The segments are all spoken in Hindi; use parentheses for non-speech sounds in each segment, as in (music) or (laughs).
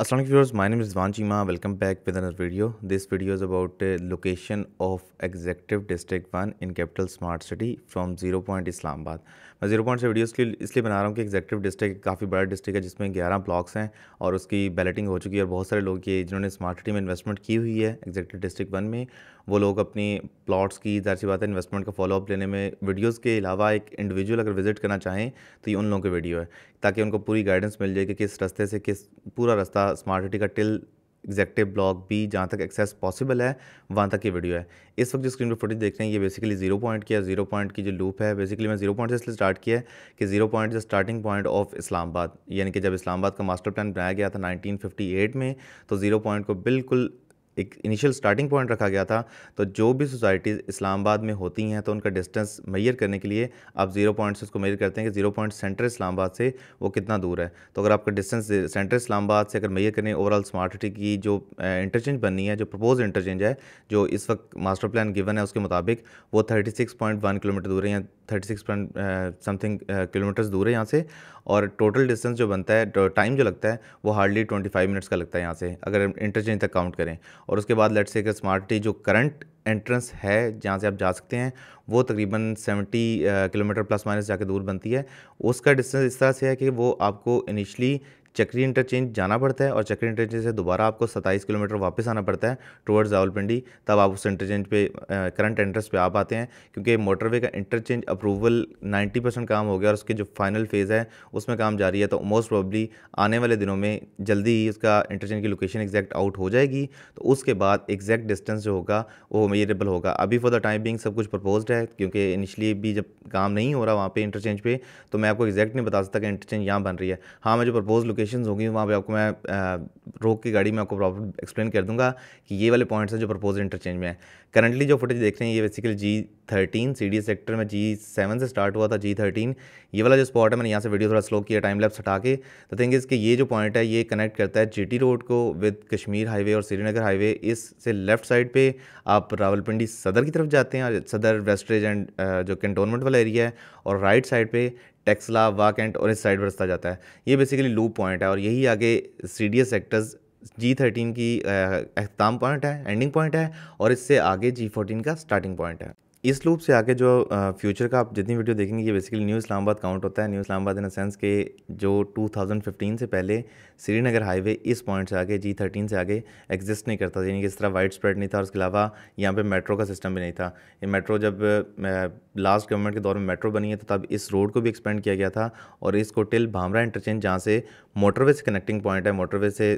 असलम व्यवर्स my name is Devan Chima. Welcome back with another video. This video is about uh, location of Executive District 1 in Capital Smart zero point Islamabad मैं जीरो पॉइंट से वीडियो इसलिए इसलिए बना रहा हूँ कि एग्जेक्टिव डिस्ट्रिक्ट काफ़ी बड़ा डिस्ट्रिक्ट है जिसमें ग्यारह ब्लॉक्स हैं और उसकी बैलेटिंग हो चुकी है और बहुत सारे लोग ये जिन्होंने स्मार्ट सिटी में इन्वेस्टमेंट की हुई है एग्जेक्टिव डिस्ट्रिक्ट वन में वो लोग अपनी प्लॉट्स की जहर सी बात है इन्वेस्टमेंट का फॉलोअप लेने में वीडियोज़ के अलावा एक इंडिविजुअल अगर विजिट करना चाहें तो ये उन लोगों की वीडियो है ताकि उनको पूरी गाइडेंस मिल जाए कि किस रास्ते से किस पूरा रास्ता स्मार्ट सिटी का टिल एग्जैक्टिव ब्लॉक भी जहाँ तक एक्सेस पॉसिबल है वहाँ तक ये वीडियो है इस वक्त जो स्क्रीन पर फुटेज देख रहे हैं ये बेसिकली जीरो पॉइंट की है जीरो पॉइंट की जो लूप है बेसिकली मैं जीरो पॉइंट से इसलिए स्टार्ट किया है कि जीरो पॉइंट जो स्टार्टिंग पॉइंट ऑफ इस्लामाबाद यानी कि जब इस्लामाबाद का मास्टर प्लान बनाया गया था एट में तो जीरो पॉइंट को बिल्कुल एक इनिशियल स्टार्टिंग पॉइंट रखा गया था तो जो भी सोसाइटीज़ इस्लामाबाद में होती हैं तो उनका डिस्टेंस मैयर करने के लिए आप ज़ीरो पॉइंट से उसको मैयर करते हैं कि ज़ीरो पॉइंट सेंटर इस्लामाबाद से वो कितना दूर है तो अगर आपका डिस्टेंस सेंटर इस्लामाबाद से अगर मैयर करें ओवरऑल स्मार्ट सिटी की जो इंटरचेंज बननी है जो प्रपोज इंटरचेंज है जो इस वक्त मास्टर प्लान गिवन है उसके मुताबिक वो thirty six point one kilometre दूर है या thirty six point something kilometres दूर है यहाँ से और टोटल डिस्टेंस जो बनता है टाइम जो लगता है वो हार्डली ट्वेंटी फाइव मिनट्स का लगता है यहाँ से अगर इंटरचेंज तक काउंट करें और उसके बाद लेट्स से स्मार्ट टी जो करंट एंट्रेंस है जहाँ से आप जा सकते हैं वो तकरीबन 70 किलोमीटर प्लस माइनस जाके दूर बनती है उसका डिस्टेंस इस तरह से है कि वो आपको इनिशली चक्री इंटरचेंज जाना पड़ता है और चक्री इंटरचेंज से दोबारा आपको सत्ताईस किलोमीटर वापस आना पड़ता है टुवर्ड्स रावलपिंडी तब आप उस इंटरचेंज पे करंट एंट्रेंस पे आ पाते हैं क्योंकि मोटरवे का इंटरचेंज अप्रूवल 90 परसेंट काम हो गया और उसके जो फाइनल फेज़ है उसमें काम जारी है तो मोस्ट प्रॉब्ली आने वाले दिनों में जल्दी ही उसका इंटरचेंज की लोकेशन एग्जैक्ट आउट हो जाएगी तो उसके बाद एग्जैक्ट डिस्टेंस जो होगा वो मेजरेबल होगा अभी फॉर द टाइम बिंग सब कुछ प्रपोज है क्योंकि इनिशली भी जब काम नहीं हो रहा वहाँ पर इंटरचेंज पर तो मैं आपको एग्जैक्ट नहीं बता सकता कि इंटरचेंज यहाँ बन रही है हाँ मैं जो प्रपोज लोकेशन सेशंस होंगी वहाँ पे आपको मैं रोक की गाड़ी में आपको प्रॉपर एक्सप्लेन कर दूंगा कि ये वाले पॉइंट्स हैं जो प्रपोज इंटरचेंज में है करंटली जो फुटेज देख रहे हैं ये basically G thirteen C D sector में जी सेवन से स्टार्ट हुआ था जी थर्टीन ये वाला जो स्पॉट है मैंने यहाँ से वीडियो थोड़ा स्लो किया टाइम लैप्स हटा के तो थिंक इसके ये जो पॉइंट है ये कनेक्ट करता है जीटी रोड को विद कश्मीर हाईवे और श्रीनगर हाईवे इससे लेफ्ट साइड पर आप रावलपिंडी सदर की तरफ जाते हैं सदर वेस्टरेज एंड जो कंटोनमेंट वाला एरिया है और राइट साइड पर टेक्सला वाकेंट और इस साइड बरसता जाता है ये बेसिकली लूप पॉइंट है और यही आगे C D S sectors G thirteen की अख्ताम पॉइंट है एंडिंग पॉइंट है और इससे आगे जी फोर्टीन का स्टार्टिंग पॉइंट है इस लूप से आगे जो फ्यूचर का आप जितनी वीडियो देखेंगे ये बेसिकली न्यू इस्लामाबाद काउंट होता है न्यू इस्लामाबाद इन सेंस के जो 2015 से पहले श्रीनगर हाईवे इस पॉइंट से आगे जी थर्टीन से आगे एग्जिस्ट नहीं करता यानी कि इस तरह वाइड स्प्रेड नहीं था और उसके अलावा यहाँ पे मेट्रो का सिस्टम भी नहीं था ये मेट्रो जब लास्ट गवर्नमेंट के दौर में मेट्रो बनी है तो तब इस रोड को भी एक्सपेंड किया गया था और इसको टिल भामरा इंटरचेंज जहाँ से मोटरवे से कनेक्टिंग पॉइंट है मोटरवे से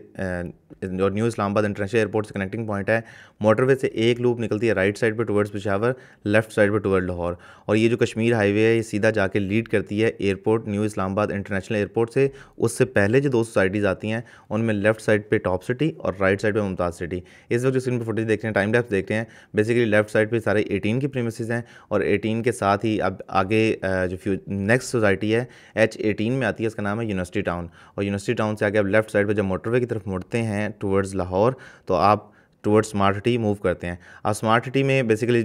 और न्यू इस्लामाबाद इंटरनेशनल एयरपोर्ट से कनेक्टिंग पॉइंट है मोटरवे से एक लूप निकलती है राइट साइड पर टूवर्ड्स पिशावर लेफ्ट साइड पर टूवर्ड लाहौर और ये जो कश्मीर हाईवे है ये सीधा जाके लीड करती है airport new Islamabad international airport से उससे पहले जो दो सोसाइटीज़ आती हैं उनमें लेफ्ट साइड पे टॉप सिटी और राइट साइड पे मुमताज़ सिटी इस वक्त जो स्क्रीन पर फुटेज देख रहे हैं टाइम लैप्स देख रहे हैं बेसिकली लेफ्ट साइड पर सारे एटीन की प्रेमिसज हैं और एटीन के साथ ही अब आगे जो नेक्स्ट सोसाइटी है एच एटीन में आती है इसका नाम है यूनिवर्सिटी टाउन और यूनिवर्सिटी टाउन से आगे अब लेफ्ट साइड पर जब मोटरवे की तरफ मुड़ते हैं टूवर्ड्स लाहौर तो आप टुवर्ड्स स्मार्ट सिटी मूव करते हैं आप स्मार्ट सिटी में बेसिकली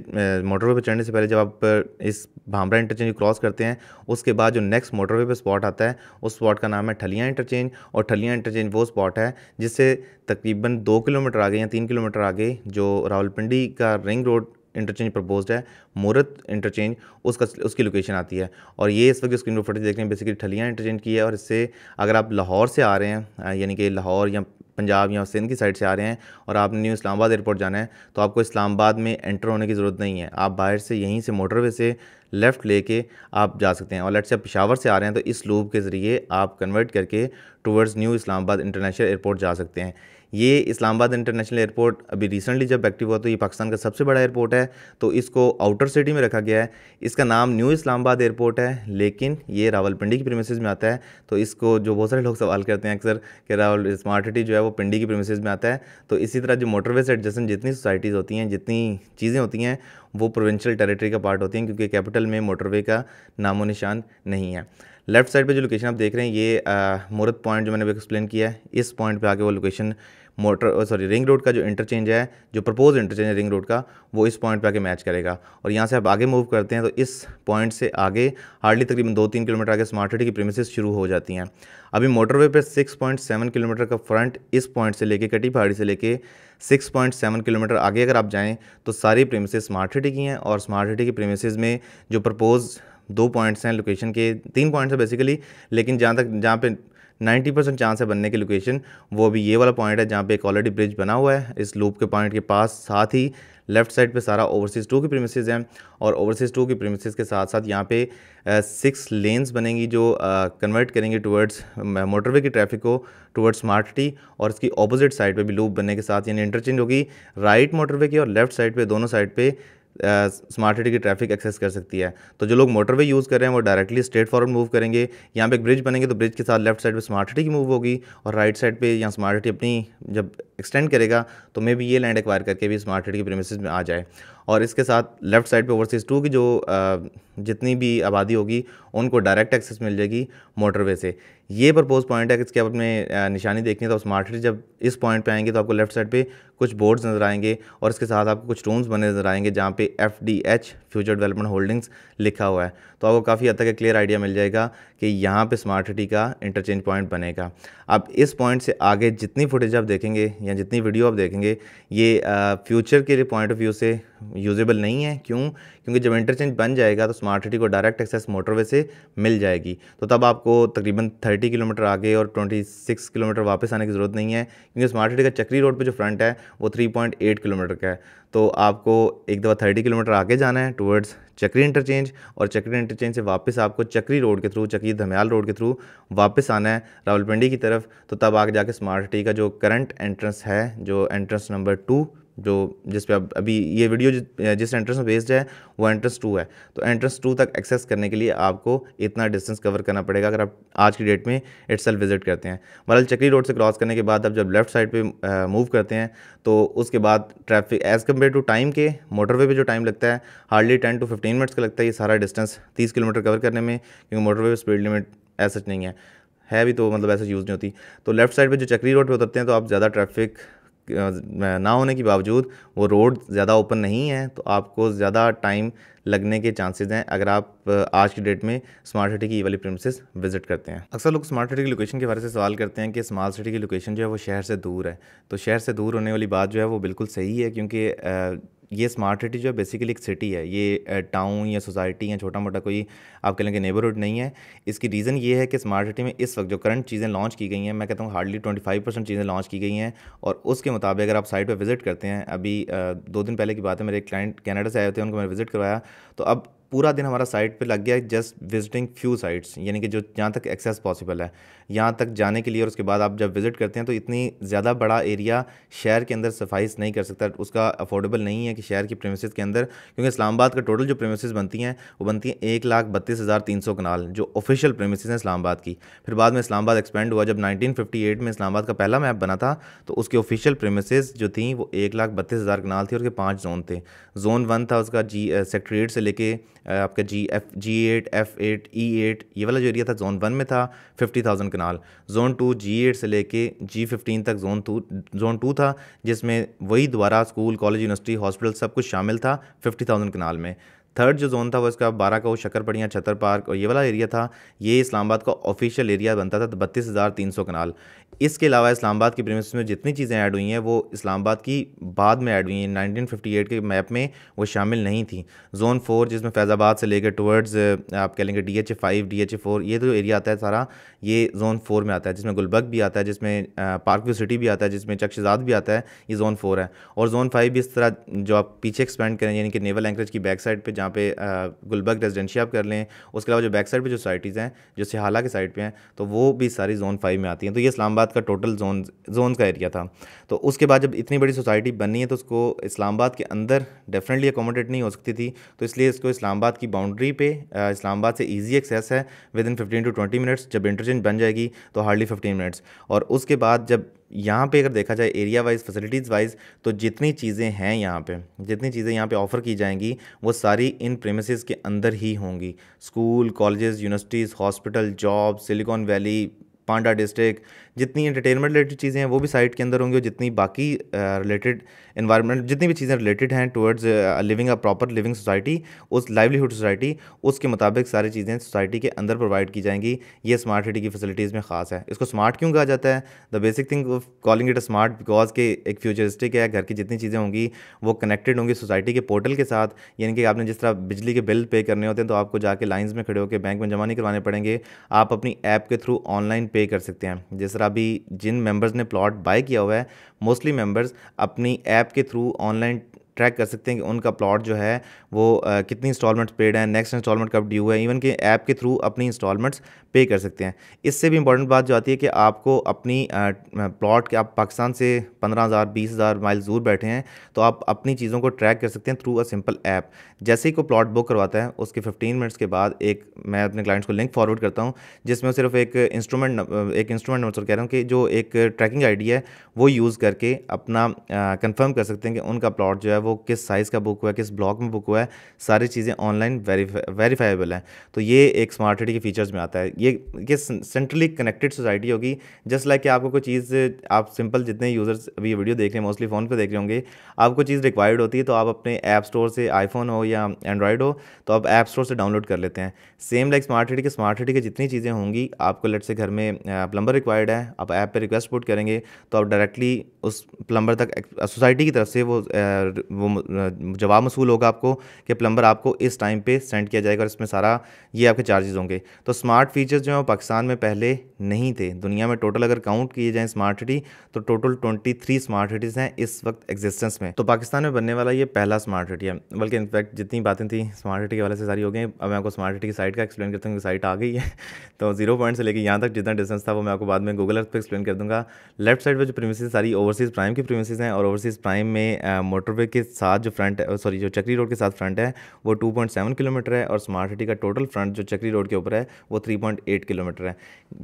मोटरवे पर चढ़ने से पहले जब आप इस भामरा इंटरचेंज क्रॉस करते हैं उसके बाद जो नेक्स्ट मोटरवे पर स्पॉट आता है उस स्पॉट का नाम है ठलिया इंटरचेंज और ठलिया इंटरचेंज वो स्पॉट है जिससे तकरीबन दो किलोमीटर आगे या तीन किलोमीटर आगे जो रावलपिंडी का रिंग रोड इंटरचेंज प्रपोज्ड है मूर्त इंटरचेंज उसका उसकी लोकेशन आती है और ये इस वक्त स्क्रीन पर फोटेज देख रहे हैं बेसिकली ठलिया इंटरचेंज की है और इससे अगर आप लाहौर से आ रहे हैं यानी कि लाहौर या पंजाब या सिंध की साइड से आ रहे हैं और आपने न्यू इस्लामाबाद एयरपोर्ट जाना है तो आपको इस्लामाबाद में एंटर होने की ज़रूरत नहीं है आप बाहर से यहीं से मोटरवे से लेफ़्ट लेके आप जा सकते हैं और लेट से आप पिशावर से आ रहे हैं तो इस लूप के ज़रिए आप कन्वर्ट करके towards new Islamabad international airport जा सकते हैं ये इस्लामाबाद इंटरनेशनल एयरपोर्ट अभी रिसेंटली जब एक्टिव हुआ तो ये पाकिस्तान का सबसे बड़ा एयरपोर्ट है तो इसको आउटर सिटी में रखा गया है इसका नाम न्यू इस्लामाबाद एयरपोर्ट है लेकिन ये रावलपिंडी की प्रेमिसेज में आता है तो इसको जो बहुत सारे लोग सवाल करते हैं अक्सर कि रावल स्मार्ट सिटी जो है वो पिंडी की प्रेमिसेज में आता है तो इसी तरह जो मोटरवे से एडजस्टेंट जितनी सोसाइटीज़ होती हैं जितनी चीज़ें होती हैं वो प्रोविंशियल टेरिटरी का पार्ट होती हैं क्योंकि कैपिटल में मोटरवे का नामो निशान नहीं है लेफ्ट साइड पे जो लोकेशन आप देख रहे हैं ये मूर्त पॉइंट जो मैंने एक्सप्लेन किया है इस पॉइंट पे आके वो location motor sorry ring road का जो इंटरचेंज है जो प्रपोज इंटरचेंज है रिंग रोड का वो इस पॉइंट पर आके मैच करेगा और यहाँ से आप आगे मूव करते हैं तो इस पॉइंट से आगे हार्डली तकरीबन दो तीन किलोमीटर आगे स्मार्ट सिटी की प्रीमिसेस शुरू हो जाती हैं अभी मोटरवे पर 6.7 किलोमीटर का फ्रंट इस पॉइंट से लेके कटी पहाड़ी से लेके 6.7 किलोमीटर आगे अगर आप जाएँ तो सारी प्रेमिसेस स्मार्ट सिटी की हैं और स्मार्ट सिटी की प्रेमिसेस में जो प्रपोज दो पॉइंट्स हैं लोकेशन के तीन पॉइंट्स हैं बेसिकली लेकिन जहाँ तक जहाँ पर 90 परसेंट चांस है बनने की लोकेशन वो अभी ये वाला पॉइंट है जहाँ पे एक ऑलरेडी ब्रिज बना हुआ है इस लूप के पॉइंट के पास साथ ही लेफ्ट साइड पे सारा ओवरसीज़ टू की प्रीमिसेज हैं और ओवरसीज़ टू की प्रीमिसेज के साथ साथ यहाँ पे सिक्स लेन्स बनेंगी जो कन्वर्ट करेंगी टुवर्ड्स मोटरवे की ट्रैफिक को टुवर्ड्स स्मार्ट सिटी और इसकी ऑपोजिट साइड पे भी लूप बनने के साथ यानी इंटरचेंज होगी राइट मोटरवे की और लेफ्ट साइड पे दोनों साइड पे स्मार्ट सिटी की ट्रैफिक एक्सेस कर सकती है तो जो लोग मोटरवे यूज़ कर रहे हैं वो डायरेक्टली स्ट्रेट फॉरवर्ड मूव करेंगे यहाँ पे एक ब्रिज बनेंगे तो ब्रिज के साथ लेफ्ट साइड पे स्मार्ट सिटी की मूव होगी और राइट साइड पे यहाँ स्मार्ट सिटी अपनी जब एक्सटेंड करेगा तो मे भी ये लैंड एक्वायर करके भी स्मार्ट सिटी की प्रेमिस में आ जाए और इसके साथ लेफ्ट साइड पे ओवरसीज़ टू की जो जितनी भी आबादी होगी उनको डायरेक्ट एक्सेस मिल जाएगी मोटरवे से ये प्रपोज पॉइंट है कि अपने निशानी देखनी है तो स्मार्ट सिटी जब इस पॉइंट पे आएंगे तो आपको लेफ्ट साइड पे कुछ बोर्ड्स नज़र आएंगे और इसके साथ आपको कुछ रूम्स बने नज़र आएंगे जहाँ पे F D H future development holdings लिखा हुआ है तो आपको काफ़ी हद तक क्लियर आइडिया मिल जाएगा कि यहाँ पर स्मार्ट सिटी का इंटरचेंज पॉइंट बनेगा अब इस पॉइंट से आगे जितनी फुटेज आप देखेंगे या जितनी वीडियो आप देखेंगे ये फ्यूचर के पॉइंट ऑफ व्यू से यूजेबल नहीं है क्यों क्योंकि जब इंटरचेंज बन जाएगा तो स्मार्ट सिटी को डायरेक्ट एक्सेस मोटरवे से मिल जाएगी तो तब आपको तकरीबन 30 किलोमीटर आगे और 26 किलोमीटर वापस आने की ज़रूरत नहीं है क्योंकि स्मार्ट सिटी का चक्री रोड पे जो फ्रंट है वो 3.8 किलोमीटर का है तो आपको एक दफ़ा थर्टी किलोमीटर आगे जाना है टूवर्ड्स चक्री इंटरचेंज और चक्री इंटरचेंज से वापस आपको चक्री रोड के थ्रू चक्री धमयाल रोड के थ्रू वापस आना है रावलपिंडी की तरफ तो तब आगे जाके स्मार्ट सिटी का जो करंट एंट्रेंस है जो एंट्रेंस नंबर टू जो जिस पे अब अभी ये वीडियो जिस एंट्रेंस में बेस्ड है वो एंट्रेंस टू है तो एंट्रेंस टू तक एक्सेस करने के लिए आपको इतना डिस्टेंस कवर करना पड़ेगा अगर आप आज की डेट में इट्स विज़िट करते हैं बहरहाल चक्री रोड से क्रॉस करने के बाद आप जब लेफ्ट साइड पे मूव करते हैं तो उसके बाद traffic as compare to time के मोटरवे पर जो टाइम लगता है hardly ten to fifteen minutes का लगता है ये सारा डिस्टेंस तीस किलोमीटर कवर करने में क्योंकि मोटरवे स्पीड लिमिट ऐसा नहीं है है भी तो मतलब ऐसे यूज़ नहीं होती तो लेफ्ट साइड पे जो चक्री रोड पे उतरते हैं तो आप ज़्यादा ट्रैफिक ना होने के बावजूद वो रोड ज़्यादा ओपन नहीं है तो आपको ज़्यादा टाइम लगने के चांसेज हैं अगर आप आज की डेट में स्मार्ट सिटी की ई वाली प्रेमिस विजिट करते हैं अक्सर लोग स्मार्ट सिटी की लोकेशन के बारे से सवाल करते हैं कि स्मार्ट सिटी की लोकेशन जो है वो शहर से दूर है तो शहर से दूर होने वाली बात जो है वो बिल्कुल सही है क्योंकि ये स्मार्ट सिटी जो है बेसिकली एक सिटी है ये टाउन या सोसाइटी या छोटा मोटा कोई आप कह लेंगे नेबरहुड नहीं है इसकी रीज़न ये है कि स्मार्ट सिटी में इस वक्त जो करंट चीज़ें लॉन्च की गई हैं मैं कहता हूँ हार्डली ट्वेंटी फाइव परसेंट चीज़ें लॉन्च की गई हैं और उसके मुताबिक अगर आप साइट पर विज़िट करते हैं अभी दो दिन पहले की बात है मेरे क्लाइंट कैनेडा से आए थे उनको मैंने विज़िट करवाया तो अब पूरा दिन हमारा साइट पे लग गया जस्ट विजिटिंग फ्यू साइट्स यानी कि जो जहाँ तक एक्सेस पॉसिबल है यहाँ तक जाने के लिए और उसके बाद आप जब विज़िट करते हैं तो इतनी ज़्यादा बड़ा एरिया शहर के अंदर सफाइस नहीं कर सकता उसका अफोर्डेबल नहीं है कि शहर की प्रेमिसज के अंदर क्योंकि इस्लामाबाद का टोटल जो प्रेमिसज बनती हैं वो बनती हैं एक लाख बत्तीस हज़ार तीन सौ कनाल जो ऑफिशियल प्रेमिस हैं इस्लामाबाद की फिर बाद में इस्लामाबाद एक्सपेंड हुआ जब नाइनटीन फिफ्टी एट में इस्लामाबाद का पहला मैप बना था तो उसके ऑफिशियल प्रेमिस जो थी वो एक लाख बत्तीस हज़ार कनाल थी और उसके पाँच जोन थे जोन वन था उसका जी सेक्ट्रेट से लेके आपका G F G eight F eight E eight ये वाला जो एरिया था जोन वन में था fifty thousand kanal zone two G eight से लेके जी फिफ्टीन तक जोन टू जोन टू था जिसमें वही दोबारा स्कूल कॉलेज यूनिवर्सिटी हॉस्पिटल सब कुछ शामिल था फिफ्टी थाउजेंड कनाल में थर्ड जो जोन था वो इसका बारह का वो शकरपड़ियाँ छतर पार्क और ये वाला एरिया था ये इस्लामाबाद का ऑफिशियल एरिया बनता था बत्तीस हज़ार तीन सौ कनाल इसके अलावा इस्लामाबाद की प्रेमिस में जितनी चीज़ें ऐड हुई हैं वो इस्लामाबाद की बाद में ऐड हुई हैं नाइनटीन फिफ्टी एट के मैप में वो शामिल नहीं थी जोन फोर जिसमें फैज़ाबाद से लेकर टूवर्ड्स आप कह लेंगे D H A five D H A four ये जो तो एरिया आता है सारा ये जोन फोर में आता है जिसमें गुलबर्ग भी आता है जिसमें पार्क व्यू सिटी भी आता है जिसमें चकशजाद भी आता है ये जोन फोर है और जोन फाइव भी इस तरह जो आप पीछे एक्सपेंड करें यानी कि नेवल एंकरेज की बैक साइड पर जहाँ यहाँ पे गुलबर्ग रेजिडेंशी आप कर लें उसके अलावा जो बैक साइड पे जो सोसाइटीज़ हैं जो सिहाला के साइड पर हैं तो वो भी सारी जोन फाइव में आती हैं तो ये इस्लामाबाद का टोटल जोन जोन का एरिया था तो उसके बाद जब इतनी बड़ी सोसाइटी बननी है तो उसको इस्लामाबाद के अंदर डेफिनेटली अकोमोडेट नहीं हो सकती थी तो इसलिए इसको इस्लामाबाद की बाउंड्री पे इस्लामाबाद से ईजी एक्सेस है within fifteen to twenty minutes जब इंटरचेंज बन जाएगी तो हार्डली फिफ्टीन मिनट्स और उसके बाद जब यहाँ पे अगर देखा जाए एरिया वाइज फैसिलिटीज़ वाइज तो जितनी चीज़ें हैं यहाँ पे जितनी चीज़ें यहाँ पे ऑफ़र की जाएंगी वो सारी इन प्रेमिस के अंदर ही होंगी school colleges universities hospital job Silicon Valley panda district जितनी इंटरटेनमेंट रिलेटेड चीज़ें हैं वो भी साइट के अंदर होंगी और जितनी बाकी रिलेटेड uh, इन्वायरमेंट जितनी भी चीज़ें रिलेटेड हैं towards living a proper living society उस लाइवलीहुड सोसाइटी उसके मुताबिक सारी चीज़ें सोसाइटी के अंदर प्रोवाइड की जाएंगी ये स्मार्ट सिटी की फैसिलिटीज़ में खास है इसको स्मार्ट क्यों कहा जाता है the basic thing of calling it a smart because के एक फ्यूचरिस्टिक है घर की जितनी चीज़ें होंगी वो कनेक्टेड होंगी सोसाइटी के पोर्टल के साथ यानी कि आपने जिस तरह बिजली के बिल पे करने होते हैं तो आपको जाके लाइन्स में खड़े होकर बैंक में जमा नहीं करवाने पड़ेंगे आप अपनी ऐप के थ्रू ऑनलाइन पे कर सकते हैं जिस तरह भी जिन मेंबर्स ने प्लॉट बाय किया हुआ है मोस्टली मेंबर्स अपनी ऐप के थ्रू ऑनलाइन ट्रैक कर सकते हैं कि उनका प्लॉट जो है वो कितनी इंस्टॉलमेंट्स पेड हैं नेक्स्ट इंस्टॉलमेंट कब ड्यू है इवन के ऐप के थ्रू अपनी इंस्टॉलमेंट्स पे कर सकते हैं इससे भी इंपॉर्टेंट बात जो आती है कि आपको अपनी प्लॉट के आप पाकिस्तान से पंद्रह हज़ार बीस हज़ार माइल दूर बैठे हैं तो आप अपनी चीज़ों को ट्रैक कर सकते हैं थ्रू अ सिंपल ऐप जैसे ही कोई प्लॉट बुक करवाता है उसके फिफ्टीन मिनट्स के बाद एक मैं अपने क्लाइंट्स को लिंक फॉरवर्ड करता हूँ जिसमें सिर्फ एक इंस्ट्रूमेंट एक इंस्ट्रूमेंट नंबर कह रहा हूँ कि जो एक ट्रैकिंग आई है वो यूज़ करके अपना कन्फर्म कर सकते हैं कि उनका प्लॉट जो है वो किस साइज़ का बुक हुआ है किस ब्लॉक में बुक हुआ है सारी चीज़ें ऑनलाइन वेरीफाइबल हैं तो ये एक स्मार्ट सिटी के फीचर्स में आता है ये कि सेंट्रली कनेक्टेड सोसाइटी होगी जस्ट लाइक कि आपको कोई चीज़ आप सिंपल जितने यूज़र्स अभी वीडियो देख रहे हैं मोस्टली फ़ोन पर देख रहे होंगे आपको चीज़ रिक्वायर्ड होती है तो आप अपने ऐप स्टोर से आईफोन हो या एंड्रॉयड हो तो आप ऐप स्टोर से डाउनलोड कर लेते हैं सेम लाइक स्मार्ट सिटी के स्मार्ट सिटी की जितनी चीज़ें होंगी आपको लेट से घर में प्लम्बर रिक्वायर्ड है आप ऐप पर रिक्वेस्ट पुट करेंगे तो आप डायरेक्टली उस प्लम्बर तक सोसाइटी की तरफ से वो वो जवाब मसूल होगा आपको कि प्लम्बर आपको इस टाइम पे सेंड किया जाएगा और इसमें सारा ये आपके चार्जेस होंगे तो स्मार्ट फीचर्स जो हैं वो पाकिस्तान में पहले नहीं थे दुनिया में टोटल अगर काउंट किए जाएँ स्मार्ट सिटी तो total twenty three smart cities हैं इस वक्त एग्जिस्टेंस में तो पाकिस्तान में बनने वाला ये पहला स्मार्ट सिटी है बल्कि इनफैक्ट जितनी बातें थी स्मार्ट सिटी के वाले से सारी हो गई अब मैं आपको स्मार्ट सिटी की साइट का एक्सप्लेन करता हूँ साइट आ गई है (laughs) तो जीरो पॉइंट से लेकर यहाँ तक जितना डिस्टेंस था वो मैं आपको बाद में गूगल अर्थ पर एक्सप्लेन कर दूँगा लेफ्ट साइड पर जो प्रीमिस सारी ओवरसीज़ प्राइम की प्रीमिस हैं और ओवरसीज़ प्राइम में मोटरवे के साथ जो फ्रंट है सॉरी जो चक्री रोड के साथ फ्रंट है वो 2.7 किलोमीटर है और स्मार्ट सिटी का टोटल फ्रंट जो चक्री रोड के ऊपर है वो 3.8 किलोमीटर है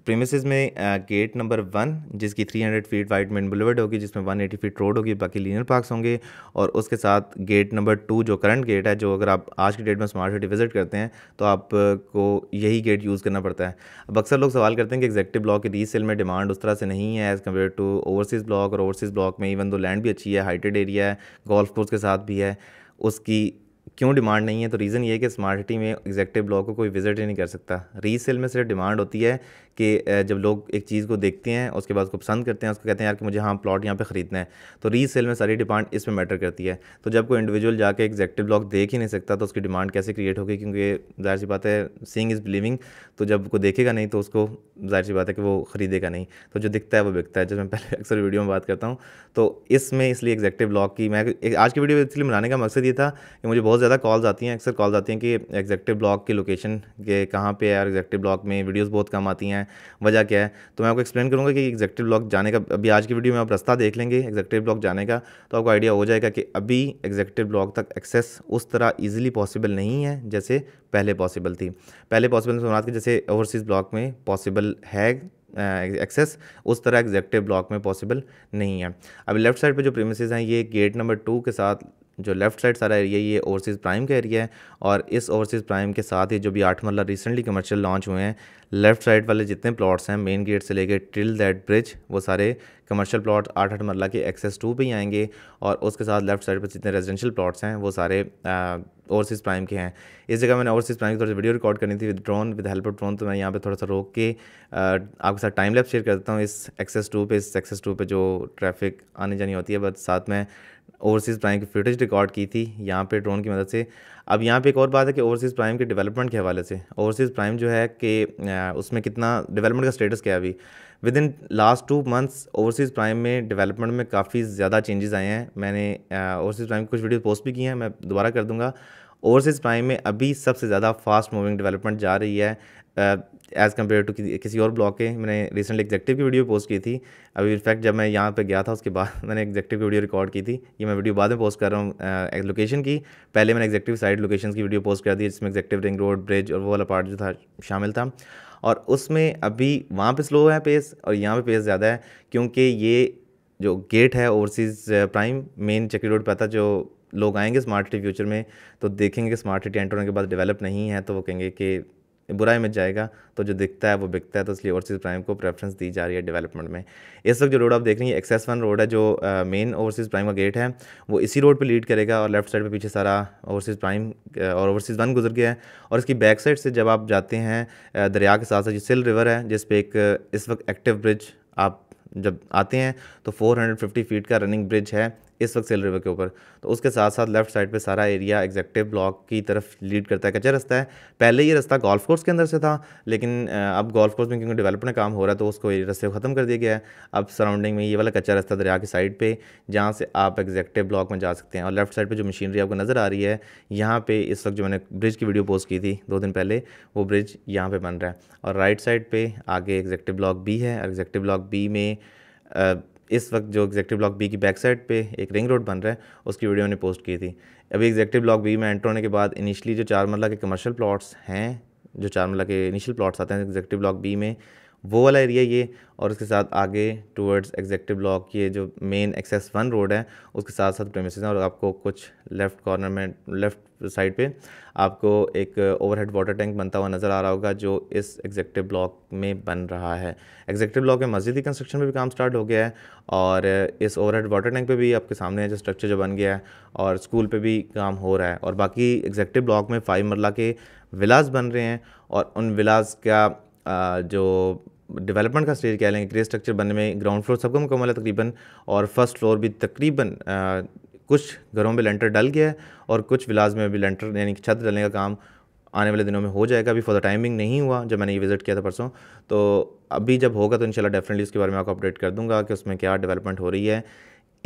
प्रीमिस में गेट नंबर वन जिसकी 300 फीट वाइड मेन बुलेवर्ड होगी जिसमें 180 फीट रोड होगी बाकी लीनर पार्क्स होंगे और उसके साथ गेट नंबर टू जो करंट गेट है जो अगर आप आज की डेट में स्मार्ट सिटी विजिट करते हैं तो आपको यही गेट यूज़ करना पड़ता है अब अक्सर लोग सवाल करते हैं कि एग्जेक्टिव ब्लॉक की रीसेल में डिमांड उस तरह से नहीं है as compare to overseas block और ओवरसीज़ ब्लॉक में इवन दो लैंड भी अच्छी है हाइटेड एरिया है गोल्फ कोर्स उसके साथ भी है उसकी क्यों डिमांड नहीं है तो रीज़न ये है कि स्मार्ट सिटी में एग्जैक्टिव ब्लॉक को कोई विजिट ही नहीं कर सकता रीसेल में सिर्फ डिमांड होती है कि जब लोग एक चीज़ को देखते हैं उसके बाद उसको पसंद करते हैं उसको कहते हैं यार कि मुझे हाँ प्लॉट यहाँ पर ख़रीदना है तो री सेल में सारी डिमांड इस पर मैटर करती है तो जब कोई इंडिविजुअल जाके एग्जैक्टिव ब्लॉक देख ही नहीं सकता तो उसकी डिमांड कैसे क्रिएट होगी क्योंकि जाहिर सी बात है सींग इज़ बिलीविंग तो जब वो देखेगा नहीं तो उसको जाहिर सी बात है कि वो ख़रीदेगा नहीं तो जो दिखता है वो बिकता है जब मैं पहले (laughs) अक्सर वीडियो में बात करता हूँ तो इसमें इसलिए एग्जैक्टिव ब्लॉक की मैं आज की वीडियो इसलिए बनाने का मकसद ये था कि मुझे बहुत ज़्यादा कॉल्स आती हैं अक्सर कॉल्स आती हैं कि एग्जैक्टिव ब्लॉक की लोकेशन के कहाँ पे है और एग्जैक्टिव ब्लॉक में वीडियोस बहुत कम आती हैं हैं वजह क्या है तो मैं आपको एक्सप्लेन करूँगा कि एग्जेक्टिव ब्लॉक जाने का अभी आज की वीडियो में आप रास्ता देख लेंगे एग्जेक्टिव ब्लॉक जाने का तो आपको आइडिया हो जाएगा कि अभी एग्जेक्टिव ब्लॉक तक एक्सेस उस तरह ईजिली पॉसिबल नहीं है जैसे पहले पॉसिबल थी पहले पॉसिबल सोमनाथ के जैसे ओवरसीज़ ब्लॉक में पॉसिबल है एक्सेस उस तरह एग्जेक्टिव ब्लॉक में पॉसिबल नहीं है अभी लेफ्ट साइड पे जो प्रेमिसेस हैं ये गेट नंबर टू के साथ जो लेफ्ट साइड सारा एरिया ये ओवरसीज़ प्राइम का एरिया है और इस ओवरसीज़ प्राइम के साथ ही जो भी आठ मरला रिसेंटली कमर्शियल लॉन्च हुए हैं लेफ्ट साइड वाले जितने प्लॉट्स हैं मेन गेट से लेके टिल दैट ब्रिज वो सारे कमर्शियल प्लॉट आठ आठ मरला के एक्सेस टू पे ही आएंगे और उसके साथ लेफ्ट साइड पर जितने रेजिडेंशियल प्लॉट्स हैं वो सारे ओवरसीज़ प्राइम के हैं इस जगह मैंने ओवरसीज़ प्राइम की थोड़ी वीडियो रिकॉर्ड करनी थी with drone with help of drone तो मैं यहाँ पे थोड़ा सा रोक के आपके साथ टाइम लैप शेयर कर देता हूँ इस एक्सेस टू पे इस एक्सेस टू पे जो ट्रैफिक आने जानी होती है बट साथ में ओवरसीज़ प्राइम की फुटेज रिकॉर्ड की थी यहाँ पे ड्रोन की मदद से अब यहाँ पे एक और बात है कि ओवरसीज़ प्राइम के डेवलपमेंट के हवाले से ओवरसीज़ प्राइम जो है कि उसमें कितना डेवलपमेंट का स्टेटस क्या है अभी within last two months overseas prime में डेवलपमेंट में काफ़ी ज़्यादा चेंजेस आए हैं मैंने ओवरसीज़ प्राइम की कुछ वीडियो पोस्ट भी की हैं मैं दोबारा कर दूँगा ओवरसीज़ प्राइम में अभी सबसे ज़्यादा फास्ट मूविंग डेवलपमेंट जा रही है एज़ कम्पेयर टू किसी और ब्लॉग के मैंने रिसेंटली एग्जेक्टिव की वीडियो पोस्ट की थी अभी इनफैक्ट जब मैं यहाँ पे गया था उसके बाद (laughs) मैंने एग्जेक्टिव की वीडियो रिकॉर्ड की थी ये मैं वीडियो बाद में पोस्ट कर रहा हूँ लोकेशन uh, की पहले मैंने एग्जेक्टिव साइड लोकेशन की वीडियो पोस्ट कर दी जिसमें एग्जेक्टिव रिंग रोड ब्रिज और वो वाला पार्ट जो था शामिल था और उसमें अभी वहाँ पर स्लो है पेस और यहाँ पर पे पेस ज़्यादा है क्योंकि ये जो गेट है overseas prime main Chakki road पर था जो लोग आएंगे स्मार्ट सिटी फ्यूचर में तो देखेंगे स्मार्ट सिटी एंटर होने के बाद डेवलप नहीं है तो वो कहेंगे कि बुराई मच जाएगा तो जो दिखता है वो बिकता है तो इसलिए ओवरसीज़ प्राइम को प्रेफरेंस दी जा रही है डेवलपमेंट में इस वक्त जो रोड आप देख रही हैं एक्सेस वन रोड है जो मेन ओवरसीज़ प्राइम का गेट है वो इसी रोड पे लीड करेगा और लेफ्ट साइड पे पीछे सारा ओवरसीज़ प्राइम और ओवरसीज़ वन गुजर गया है और इसकी बैक साइड से जब आप जाते हैं दरिया के साथ साथ जो सिल रिवर है जिस पर एक इस वक्त एक्टिव ब्रिज आप जब आते हैं तो 450 फीट का रनिंग ब्रिज है इस वक्त सेल रिवर के ऊपर तो उसके साथ साथ लेफ्ट साइड पे सारा एरिया एग्जेक्टिव ब्लॉक की तरफ लीड करता है कच्चा रास्ता है पहले ये रास्ता गोल्फ कोर्स के अंदर से था लेकिन अब गोल्फ कोर्स में क्योंकि डेवलपमेंट का काम हो रहा है तो उसको ये को ख़त्म कर दिया गया है अब सराउंडिंग में ये वाला कच्चा रास्ता दरिया की साइड पर जहाँ से आप एग्जेक्टिव ब्लॉक में जा सकते हैं और लेफ्ट साइड पर जो मशीनरी आपको नज़र आ रही है यहाँ पर इस वक्त जो मैंने ब्रिज की वीडियो पोस्ट की थी दो दिन पहले वो ब्रिज यहाँ पर बन रहा है और राइट साइड पर आगे एग्जेक्टिव ब्लॉक बी है एग्जेक्टिव ब्लॉक बी में इस वक्त जो एग्जेक्टिव ब्लॉक बी की बैक साइड पे एक रिंग रोड बन रहा है उसकी वीडियो ने पोस्ट की थी अभी एग्जेक्टिव ब्लॉक बी में एंटर होने के बाद इनिशियली जो चार मरला के कमर्शियल प्लॉट्स हैं जो चार मरला के इनिशियल प्लॉट्स आते हैं एग्जेक्टिव ब्लॉक बी में वो वाला एरिया ये और उसके साथ आगे टूवर्ड्स एग्जेक्टिव ब्लॉक ये जो मेन एक्सेस वन रोड है उसके साथ साथ प्रेमिस हैं और आपको कुछ लेफ़्ट कॉर्नर में लेफ़्ट साइड पे आपको एक ओवरहेड वाटर टैंक बनता हुआ नज़र आ रहा होगा जो इस एग्जेक्टिव ब्लॉक में बन रहा है एग्जेक्टिव ब्लॉक में मस्जिद की कंस्ट्रक्शन पर भी काम स्टार्ट हो गया है और इस ओवर वाटर टैंक पर भी आपके सामने जो स्ट्रक्चर जो बन गया है और स्कूल पर भी काम हो रहा है और बाकी एग्जेक्टिव ब्लॉक में फाइव मरला के विलास बन रहे हैं और उन विलास का जो डेवलपमेंट का स्टेज कह लेंगे ग्रे स्ट्रक्चर बनने में ग्राउंड फ्लोर सबका मुकम्मल है तकरीबन और फर्स्ट फ्लोर भी तकरीबन कुछ घरों में लेंटर डल गया है और कुछ विलाज में भी लेंटर यानी कि छत डलने का काम आने वाले दिनों में हो जाएगा अभी फॉर द टाइमिंग नहीं हुआ जब मैंने ये विज़िट किया था परसों तो अभी जब होगा तो इंशाल्लाह डेफिनेटली उसके बारे में आपको अपडेट कर दूंगा कि उसमें क्या डेवलपमेंट हो रही है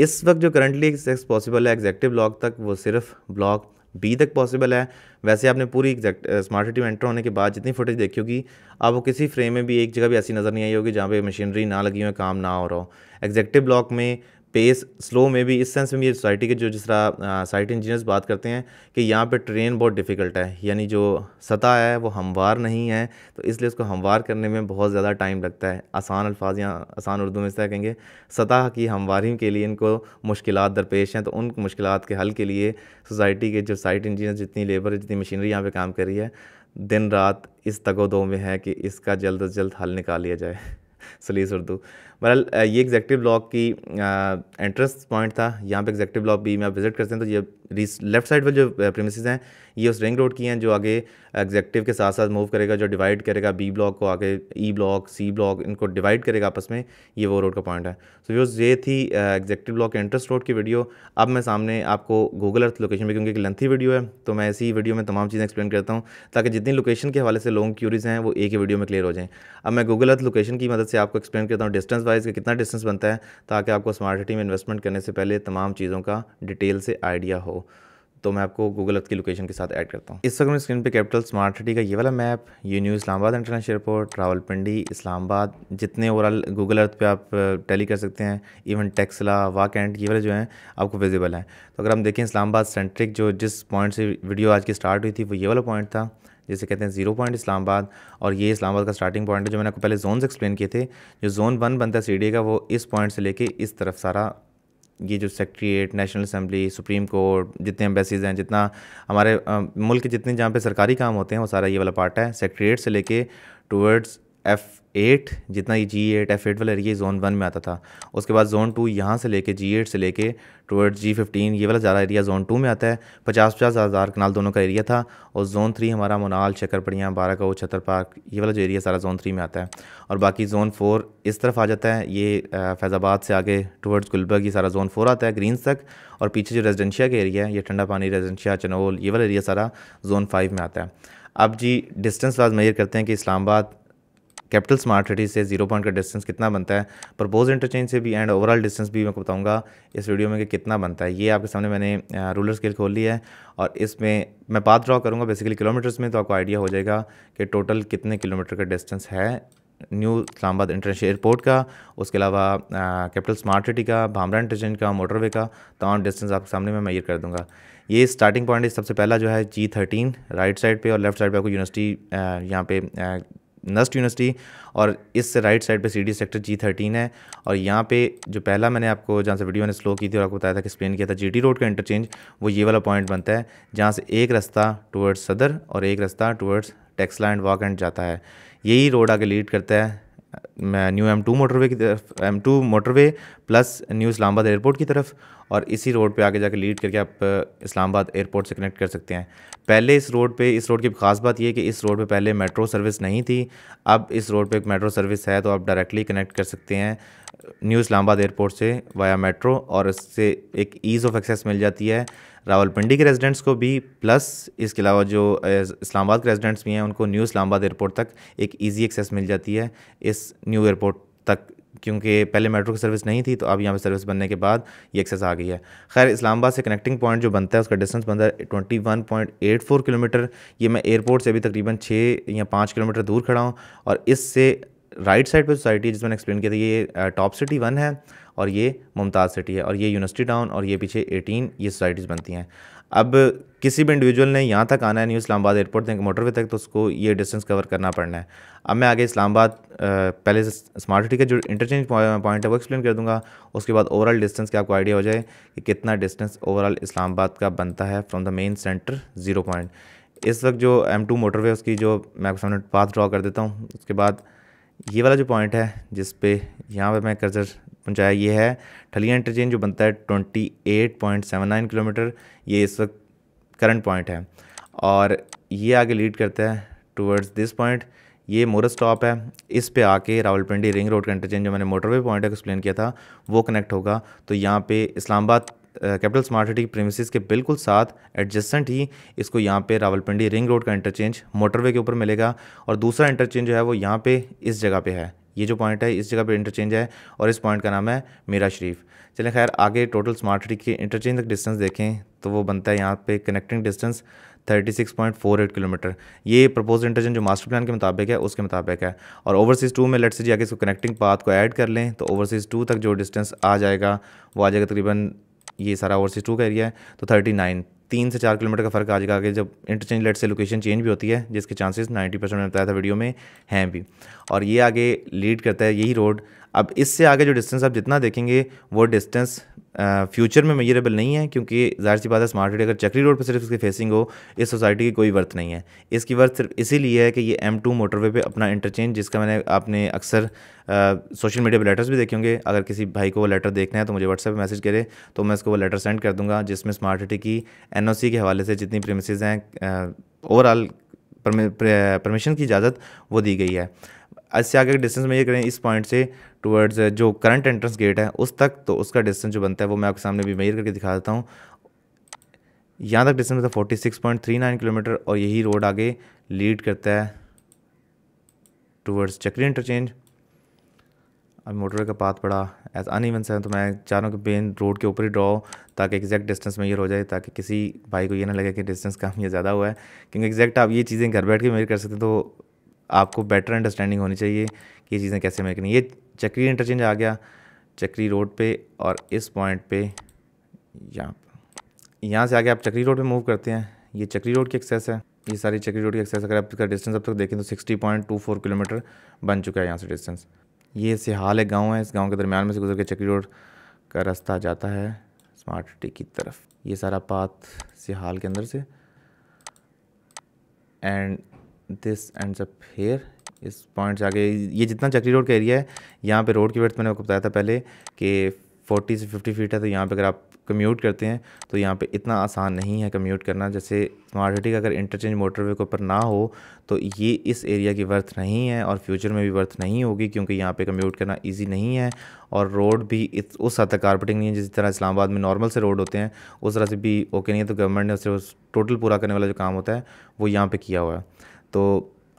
इस वक्त जो करंटली एक्स पॉसिबल है एग्जैक्टिव ब्लॉक तक वो सिर्फ ब्लॉक बी तक पॉसिबल है वैसे आपने पूरी एग्जैक्ट स्मार्ट सिटी में एंटर होने के बाद जितनी फुटेज देखी होगी आपको किसी फ्रेम में भी एक जगह भी ऐसी नज़र नहीं आई होगी जहाँ पे मशीनरी ना लगी हो काम ना हो रहा हो एग्जैक्टिव ब्लॉक में पेस स्लो में भी इस सेंस में भी सोसाइटी के जो जिस तरह साइट इंजीनियर्स बात करते हैं कि यहाँ पे ट्रेन बहुत डिफ़िकल्ट है यानी जो सतह है वो हमवार नहीं है तो इसलिए उसको हमवार करने में बहुत ज़्यादा टाइम लगता है आसान अल्फाज या आसान उर्दू में इस तरह कहेंगे सतह की हमवारी के लिए इनको मुश्किल दरपेश हैं तो उन मुश्किल के हल के लिए सोसाइटी के जो साइट इंजीनियर जितनी लेबर जितनी मशीनरी यहाँ पर काम कर रही है दिन रात इस तगोदों में है कि इसका जल्द अज जल्द हल निकाल लिया जाए (laughs) सलीस उर्दू बहरहाल ये एग्जेक्टिव ब्लॉक की एंट्रेंस पॉइंट था यहाँ पे एग्जेक्टिव ब्लॉक बी में आप विजिट करते हैं तो ये लेफ्ट साइड वाले जो प्रेमिस हैं ये उस रिंग रोड की हैं जो आगे एग्जेक्टिव के साथ साथ मूव करेगा जो डिवाइड करेगा बी ब्लॉक को आगे ई ब्लॉक सी ब्लॉक इनको डिवाइड करेगा आपस में ये वो रोड का पॉइंट है सो so, व्यूज ये थी एग्जेक्टिव ब्लॉक एंट्रेंस रोड की वीडियो अब मैं सामने आपको गूगल अर्थ लोकेशन में क्योंकि एक लेंथी वीडियो है तो मैं ऐसी वीडियो में तमाम चीज़ें एक्सप्लेन करता हूँ ताकि जितनी लोकेशन के हवाले से लॉन्ग क्यूरीज हैं वो एक ही वीडियो में क्लियर हो जाएँ अब मैं गूगल अर्थ लोकेशन की मदद से आपको एक्सप्लेन करता हूँ डिस्टेंस वाइज का कितना डिस्टेंस बनता है ताकि आपको स्मार्ट सिटी में इन्वेस्टमेंट करने से पहले तमाम चीज़ों का डिटेल से आइडिया हो तो मैं आपको गूगल अर्थ की लोकेशन के साथ ऐड करता हूँ इस वक्त मैं स्क्रीन पे कैपिटल स्मार्ट सिटी का ये वाला मैप ये new Islamabad international airport Rawalpindi Islamabad जितने ओवरऑल गूगल अर्थ पे आप टैली कर सकते हैं इवन टेक्सला वाक एंड ये वाले जो हैं आपको विजिबल हैं तो अगर हम देखें इस्लामाबाद सेंट्रिक जो जिस पॉइंट से वीडियो आज की स्टार्ट हुई थी वो ये वाला पॉइंट था जिसे कहते हैं जीरो पॉइंट इस्लामाबाद और ये इस्लामाबाद का स्टार्टिंग पॉइंट है जो मैंने आपको पहले जोन एक्सप्लेन किए थे जो जोन वन बनता है सी का वो इस पॉइंट से लेके इस तरफ सारा ये जो secretariat national assembly supreme court जितने एम्बेसीज हैं जितना हमारे आ, मुल्क के जितने जहाँ पे सरकारी काम होते हैं वो सारा ये वाला पार्ट है सेक्रट्रिएट से लेके टूवर्ड्स एफ़ एट जितना ये जी एट एफ़ एट वाला एरिया जोन वन में आता था उसके बाद जोन टू यहाँ से लेके जी एट से लेके टूवर्ड जी फिफ्टीन ये वाला ज़्यादा एरिया जोन टू में आता है पचास पचास हज़ार कनाल दोनों का एरिया था और जोन थ्री हमारा मुनाल चकरपड़ियाँ बाराको छतर पार्क ये वाला जो एरिया सारा जोन थ्री में आता है और बाकी जोन फोर इस तरफ आ जाता है ये फैज़ाबाद से आगे टूवर्ड्स गुलबर्ग ये सारा जोन फोर आता है ग्रीन तक और पीछे जो रेजिडेंशिया का एरिया है ये ठंडा पानी रेजिडेंशिया चनोल ये वाला एरिया सारा जोन फाइव में आता है अब जी डिस्टेंस वाज मेयर करते हैं कि इस्लामाबाद कैपिटल स्मार्ट सिटी से जीरो पॉइंट का डिस्टेंस कितना बनता है प्रपोज इंटरचेंज से भी एंड ओवरऑल डिस्टेंस भी मैं बताऊंगा इस वीडियो में कि कितना बनता है ये आपके सामने मैंने रूलर स्केल खोल ली है और इसमें मैं बात ड्रॉ करूँगा बेसिकली किलोमीटर्स में तो आपको आइडिया हो जाएगा कि टोटल कितने किलोमीटर का डिस्टेंस है न्यू इस्लामाबाद इंटरनेशनल एयरपोर्ट का उसके अलावा कैपिटल स्मार्ट सिटी का भामरा इंटरचेंज का मोटरवे का तमाम तो डिस्टेंस आपके सामने मैं मैयर कर दूंगा ये स्टार्टिंग पॉइंट सबसे पहला जो है जी थर्टीन राइट साइड पे और लेफ्ट साइड पे आपको यूनिवर्सिटी यहाँ पे नस्ट यूनिवर्सिटी और इससे राइट साइड पे सी सेक्टर जी थर्टीन है और यहाँ पे जो पहला मैंने आपको जहाँ से वीडियो मैंने स्लो की थी और आपको बताया था कि एक्सप्लेन किया था जीटी रोड का इंटरचेंज वो ये वाला पॉइंट बनता है जहाँ से एक रास्ता टूवर्ड्स सदर और एक रास्ता टूवर्ड्स टेक्सला एंड वॉक एंड जाता है यही रोड आगे लीड करता है मैं न्यू एम टू मोटरवे की तरफ M two motorway plus new Islamabad airport की तरफ और इसी रोड पे आगे जाके लीड करके आप uh, इस्लामाबाद एयरपोर्ट से कनेक्ट कर सकते हैं पहले इस रोड पे इस रोड की खास बात यह कि इस रोड पे पहले मेट्रो सर्विस नहीं थी अब इस रोड पे एक मेट्रो सर्विस है तो आप डायरेक्टली कनेक्ट कर सकते हैं uh, न्यू इस्लामाबाद एयरपोर्ट से वाया मेट्रो और इससे एक ईज़ ऑफ एक्सेस मिल जाती है रावलपिंडी के रेजिडेंट्स को भी प्लस इसके अलावा जो इस्लामाबाद के रेजिडेंट्स भी हैं उनको न्यू इस्लामाबाद एयरपोर्ट तक एक ईजी एक्सेस मिल जाती है इस न्यू एयरपोर्ट तक क्योंकि पहले मेट्रो की सर्विस नहीं थी तो अब यहाँ पर सर्विस बनने के बाद ये एक्सेस आ गई है खैर इस्लामाबाद से कनेक्टिंग पॉइंट जो बनता है उसका डिस्टेंस बनता है twenty one point eight four kilometre ये मैं एयरपोर्ट से अभी तकरीबन छः या पाँच किलोमीटर दूर खड़ा हूँ और इससे राइट साइड पर सोसाइटी जिसमें एक्सप्लेन किया था ये टॉप सिटी वन है और ये मुमताज़ सिटी है और ये यूनिवर्सिटी टाउन और ये पीछे एटीन ये सोसाइटीज़ बनती हैं अब किसी भी इंडिविजुअल ने यहाँ तक आना है न्यू इस्लामाबाद एयरपोर्ट तक मोटरवे तक तो उसको ये डिस्टेंस कवर करना पड़ना है अब मैं आगे इस्लामाबाद पहले स्मार्ट सिटी का जो इंटरचेंज पॉइंट है वो एक्सप्लेन कर दूंगा उसके बाद ओवरऑल डिस्टेंस का आपको आइडिया हो जाए कि कितना डिस्टेंस ओवरऑल इस्लामाबाद का बनता है from the main centre zero point इस वक्त जो एम टू मोटरवे उसकी जो मैं आपके सामने पाथ ड्रॉ कर देता हूँ उसके बाद ये वाला जो पॉइंट है जिस पे यहाँ पे मैं कर्जर पहुँचाया ये है ठलिया इंटरचेंज जो बनता है twenty eight point seven nine kilometre ये इस वक्त करंट पॉइंट है और ये आगे लीड करता है टूवर्ड्स दिस पॉइंट ये मोरस स्टॉप है इस पे आके रावलपिंडी रिंग रोड का इंटरचेंज जो मैंने मोटरवे पॉइंट है एक्सप्लेन किया था वो कनेक्ट होगा तो यहाँ पे Islamabad capital smart city premises के बिल्कुल साथ एडजस्टेंट ही इसको यहाँ पे रावलपिंडी रिंग रोड का इंटरचेंज मोटरवे के ऊपर मिलेगा और दूसरा इंटरचेंज जो है वो यहाँ पे इस जगह पे है ये जो पॉइंट है इस जगह पर इंटरचेंज है और इस पॉइंट का नाम है मीरा शरीफ चलें खैर आगे टोटल स्मार्ट सिटी के इंटरचेंज तक डिस्टेंस देखें तो वो बनता है यहाँ पे कनेक्टिंग डिस्टेंस 36.48 किलोमीटर ये प्रपोज इंटरचेंज जो मास्टर प्लान के मुताबिक है उसके मुताबिक है और ओवरसीज़ टू में लेट से जी आगे इसको कनेक्टिंग पाथ को ऐड कर लें तो ओवरसीज़ टू तक जो डिस्टेंस आ जाएगा वो आ जाएगा तकरीबन ये सारा ओवरसीज़ टू का एरिया है तो थर्टी नाइन तीन से चार किलोमीटर का फ़र्क आज आगे जब इंटरचेंज लेट से लोकेशन चेंज भी होती है जिसके चांसेस 90 परसेंट मैंने बताया था वीडियो में हैं भी और ये आगे लीड करता है यही रोड अब इससे आगे जो डिस्टेंस आप जितना देखेंगे वो डिस्टेंस फ्यूचर में मेजरेबल नहीं है क्योंकि जाहिर सी बात है स्मार्ट सिटी अगर चक्री रोड पर सिर्फ इसकी फेसिंग हो इस सोसाइटी की कोई वर्थ नहीं है इसकी वर्थ सिर्फ इसीलिए है कि ये एम टू मोटरवे पर अपना इंटरचेंज जिसका मैंने आपने अक्सर सोशल मीडिया पर लेटर्स भी देखे होंगे अगर किसी भाई को वो लेटर देखना है तो मुझे व्हाट्सएप पर मैसेज करे तो मैं उसको वो लेटर सेंड कर दूँगा जिसमें स्मार्ट सिटी की एन के हवाले से जितनी प्रेमिस हैं ओवरऑल परमिशन की इजाज़त वो दी गई है इससे आगे डिस्टेंस में ये करें इस पॉइंट से टुवर्ड्स जो करंट एंट्रेंस गेट है उस तक तो उसका डिस्टेंस जो बनता है वो मैं आपके सामने भी मेयर करके दिखा देता हूँ यहाँ तक डिस्टेंस था forty six point three nine kilometre और यही रोड आगे लीड करता है टूवर्ड्स चक्री इंटरचेंज अब मोटर का पाथ पड़ा एज अन सा है तो मैं चारों के बेन रोड के ऊपर ही ड्रॉ ताकि एग्जैक्ट डिस्टेंस मेयर हो जाए ताकि किसी भाई को ये ना लगे कि डिस्टेंस कम या ज़्यादा हुआ है क्योंकि एग्जैक्ट आप ये चीज़ें घर बैठ के मेयर कर सकते हैं तो आपको बेटर अंडरस्टैंडिंग होनी चाहिए कि ये चीज़ें कैसे मैं ये चक्री इंटरचेंज आ गया चक्री रोड पे और इस पॉइंट पे यहाँ यहाँ से आगे आप चक्री रोड पे मूव करते हैं ये चक्री रोड की एक्सेस है ये सारी चक्री रोड की एक्सेस अगर आप इसका डिस्टेंस अब तक देखें तो sixty point two four kilometre बन चुका है यहाँ से डिस्टेंस ये सिहाल एक गाँव है इस गाँव के दरमियान में से गुजर के चक्री रोड का रास्ता जाता है स्मार्ट सिटी की तरफ ये सारा पाथ सिहाल के अंदर से and this and up here इस पॉइंट से आगे ये जितना चक्री रोड का एरिया है यहाँ पे रोड की वर्थ मैंने आपको बताया था पहले कि 40 से 50 फीट है तो यहाँ पे अगर आप कम्यूट करते हैं तो यहाँ पे इतना आसान नहीं है कम्यूट करना जैसे स्मार्ट सिटी का अगर इंटरचेंज मोटरवे के ऊपर ना हो तो ये इस एरिया की वर्थ नहीं है और फ्यूचर में भी वर्थ नहीं होगी क्योंकि यहाँ पे कम्यूट करना इजी नहीं है और रोड भी इत, उस हद तक कारपेटिंग नहीं है जिस तरह इस्लामाबाद में नॉर्मल से रोड होते हैं उस तरह से भी ओके नहीं है तो गवर्नमेंट ने उसे टोटल पूरा करने वाला जो काम होता है वो यहाँ पर किया हुआ है तो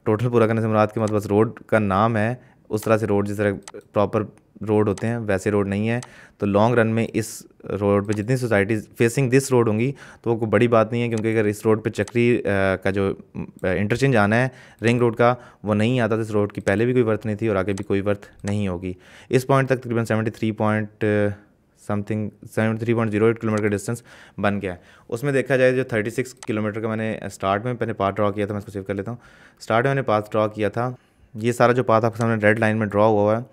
टोटल पूरा करने से मुराद के मतलब रोड का नाम है उस तरह से रोड जिस तरह प्रॉपर रोड होते हैं वैसे रोड नहीं है तो लॉन्ग रन में इस रोड पे जितनी सोसाइटीज़ फेसिंग दिस रोड होंगी तो वो कोई बड़ी बात नहीं है क्योंकि अगर इस रोड पे चक्री का जो इंटरचेंज आना है रिंग रोड का वो नहीं आता तो इस रोड की पहले भी कोई वर्थ नहीं थी और आगे भी कोई वर्थ नहीं होगी इस पॉइंट तक तकरीबन seventy three point something seven three point zero eight kilometre का डिस्टेंस बन गया है उसमें देखा जाए जो थर्टी सिक्स किलोमीटर का मैंने स्टार्ट में पहले पाथ ड्रॉ किया था मैं इसको सेव कर लेता हूँ स्टार्ट में मैंने पाथ ड्रॉ किया था ये सारा जो पाथ आपके सामने रेड लाइन में ड्रॉ हुआ है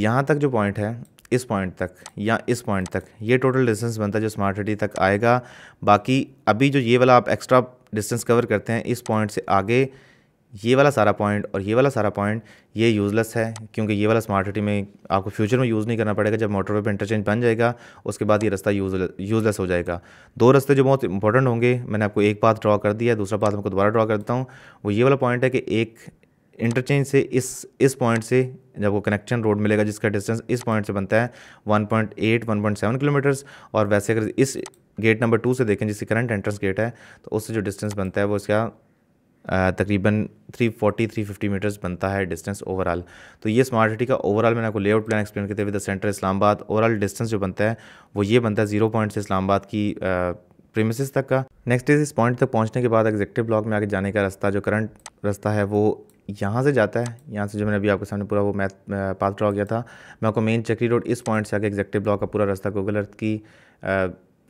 यहाँ तक जो पॉइंट है इस पॉइंट तक या इस पॉइंट तक ये टोटल डिस्टेंस बनता है जो स्मार्ट सिटी तक आएगा बाकी अभी जो ये वाला आप एक्स्ट्रा डिस्टेंस कवर करते हैं इस पॉइंट से आगे ये वाला सारा पॉइंट और ये वाला सारा पॉइंट ये यूज़लेस है क्योंकि ये वाला स्मार्ट सिटी में आपको फ्यूचर में यूज़ नहीं करना पड़ेगा जब मोटरवे पर इंटरचेंज बन जाएगा उसके बाद ये रास्ता यूज़लेस हो जाएगा दो रास्ते जो बहुत इंपॉर्टेंट होंगे मैंने आपको एक पाथ ड्रा कर दिया दूसरा पाथ आपको दोबारा ड्रॉ करता हूँ वो ये वाला पॉइंट है कि एक इंटरचेंज से इस इस पॉइंट से जब वो कनेक्शन रोड मिलेगा जिसका डिस्टेंस इस पॉइंट से बनता है वन पॉइंट किलोमीटर्स और वैसे अगर इस गेट नंबर टू से देखें जिसकी करंट एंट्रेंस गेट है तो उससे जो डिस्टेंस बनता है वो इसका तकरीबन 340 350 मीटर्स बनता है डिस्टेंस ओवरऑल तो ये स्मार्ट सिटी का ओवरऑल मैंने आपको लेआउट प्लान एक्सप्लेन करते हुए the centre Islamabad overall distance जो बनता है वो ये बनता है जीरो पॉइंट से इस्लामाबाद की प्रीमिस तक का नेक्स्ट इस पॉइंट तक पहुंचने के बाद एग्जेक्टिव ब्लॉक में आगे जाने का रास्ता जो करंट रास्ता है वो यहाँ से जाता है यहाँ से जो मैंने अभी आपके सामने पूरा वो मैथ पाथ ड्रॉ किया था मैं आपको मेन चक्री रोड इस पॉइंट से आगे एग्जेक्टिव ब्लॉक का पूरा रास्ता गूगल अर्थ की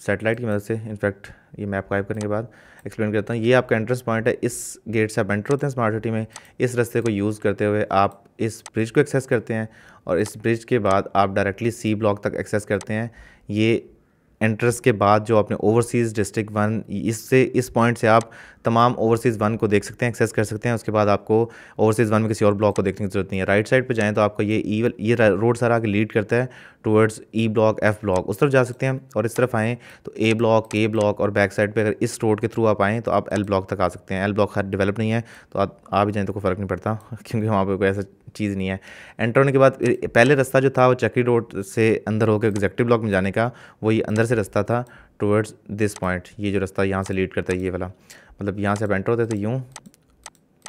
सेटेलाइट की मदद से इनफैक्ट ये मैप गायब करने के बाद एक्सप्लेन करता हूँ ये आपका एंट्रेंस पॉइंट है इस गेट से आप एंटर होते हैं स्मार्ट सिटी में इस रास्ते को यूज़ करते हुए आप इस ब्रिज को एक्सेस करते हैं और इस ब्रिज के बाद आप डायरेक्टली सी ब्लॉक तक एक्सेस करते हैं ये एंट्रेंस के बाद जो आपने ओवरसीज़ डिस्ट्रिक्ट वन इससे इस पॉइंट से आप तमाम ओवरसीज़ वन को देख सकते हैं एक्सेस कर सकते हैं उसके बाद आपको ओवरसीज़ वन में किसी और ब्लॉक को देखने की जरूरत नहीं है राइट साइड पर जाएँ तो आपको ये ई ये रोड सारा आगे लीड करता है towards E block F block उस तरफ जा सकते हैं और इस तरफ आएँ तो ए ब्लॉक के ब्लॉक और बैक साइड पर अगर इस रोड के थ्रू आप आएँ तो आप एल ब्लॉक तक आ सकते हैं एल ब्लॉक हर डेवलप नहीं है तो आप आ भी जाएँ तो कोई फ़र्क नहीं पड़ता (laughs) क्योंकि वहाँ पर कोई ऐसा चीज़ नहीं है एंटर होने के बाद पहले रास्ता जो था वो चक्री रोड से अंदर होकर एग्जेक्टिव ब्लॉक में जाने का वही अंदर से रास्ता था टूवर्ड्स दिस पॉइंट ये जो रास्ता यहाँ से लीड करता है ये वाला मतलब यहाँ से आप एंटर होते थे यूँ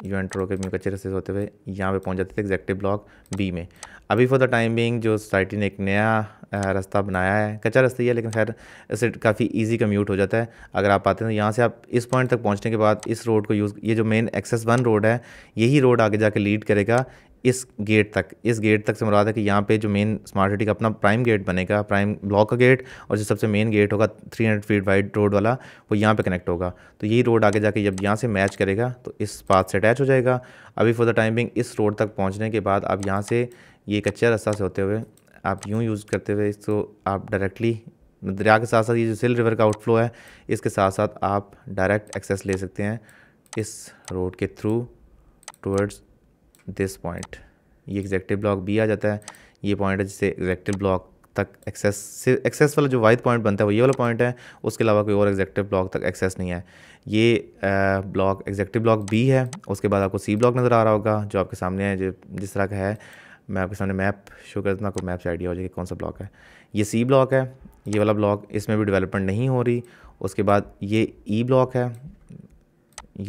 यू एंटर होकर यूँ कच्चे रस्ते से होते हुए यहाँ पे पहुँच जाते थे एग्जैक्टिव ब्लॉक बी में अभी फॉर द टाइम बिंग जो सोसाइटी ने एक नया रास्ता बनाया है कच्चा रास्ता ही है लेकिन खैर इससे काफ़ी इजी कम्यूट हो जाता है अगर आप आते हैं तो यहाँ से आप इस पॉइंट तक पहुँचने के बाद इस रोड को यूज़ ये जो मेन एक्सेस वन रोड है यही रोड आगे जाके लीड करेगा इस गेट तक इस गेट तक से मुराद है कि यहाँ पे जो मेन स्मार्ट सिटी का अपना प्राइम गेट बनेगा प्राइम ब्लॉक का गेट और जो सबसे मेन गेट होगा 300 फीट वाइड रोड वाला वो यहाँ पे कनेक्ट होगा तो यही रोड आगे जाके जब यहाँ से मैच करेगा तो इस पाथ से अटैच हो जाएगा अभी फॉर द टाइमिंग इस रोड तक पहुँचने के बाद आप यहाँ से ये कच्चा रास्ता से होते हुए आप यूँ यूज़ करते हुए इसको तो आप डायरेक्टली दरिया के साथ साथ ये जो सिल रिवर का आउटफ्लो है इसके साथ साथ आप डायरेक्ट एक्सेस ले सकते हैं इस रोड के थ्रू टूवर्ड्स दिस पॉइंट ये एग्जैक्टिव ब्लॉक बी आ जाता है ये पॉइंट है जिससे एग्जैक्टिव ब्लॉक तक एक्सेस सिर्फ एक्सेस वाला जो वाइथ पॉइंट बनता है वो ये वाला पॉइंट है उसके अलावा कोई और एग्जैक्टिव ब्लॉक तक एक्सेस नहीं है ये ब्लॉक एग्जैक्टिव ब्लॉक बी है उसके बाद आपको सी ब्लॉक नज़र आ रहा होगा जो आपके सामने है जो जिस तरह का है मैं आपके सामने मैप शो कर देता हूँ आपको मैप से आइडिया हो जाएगा कौन सा ब्लॉक है ये सी ब्लॉक है ये वाला ब्लॉक इसमें भी डेवलपमेंट नहीं हो रही उसके बाद ये ई e ब्लॉक है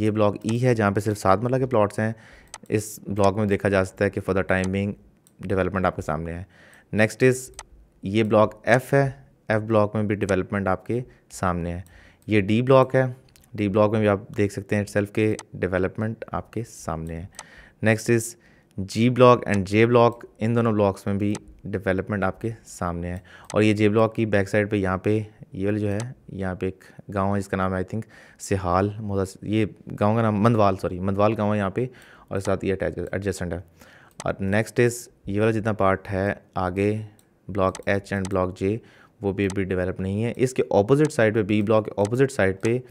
ये ब्लॉक ई e है जहाँ पे सिर्फ सात मरला के प्लॉट्स हैं इस ब्लॉग में देखा जा सकता है कि फॉर द टाइमिंग डेवलपमेंट आपके सामने है नेक्स्ट इज़ ये ब्लॉक एफ़ है एफ़ ब्लॉक में भी डेवलपमेंट आपके सामने है ये डी ब्लॉक है डी ब्लॉक में भी आप देख सकते हैं सेल्फ के डेवलपमेंट आपके सामने है next is G block and J block इन दोनों ब्लॉक्स में भी डेवलपमेंट आपके सामने है और ये जे ब्लॉक की बैक साइड पे यहाँ पे ये वाले जो है यहाँ पे एक गांव है जिसका नाम है आई थिंक सिहाल मोदा ये गांव का नाम मंदवाल सॉरी मंदवाल गांव है यहाँ पे और साथ ये अटैच एडजस्टेंट है और नेक्स्ट इस ये वाला जितना पार्ट है आगे block H and block J वो भी अभी डेवलप नहीं है इसके ऑपोजिट साइड पे बी ब्लॉक ऑपोजिट साइड पे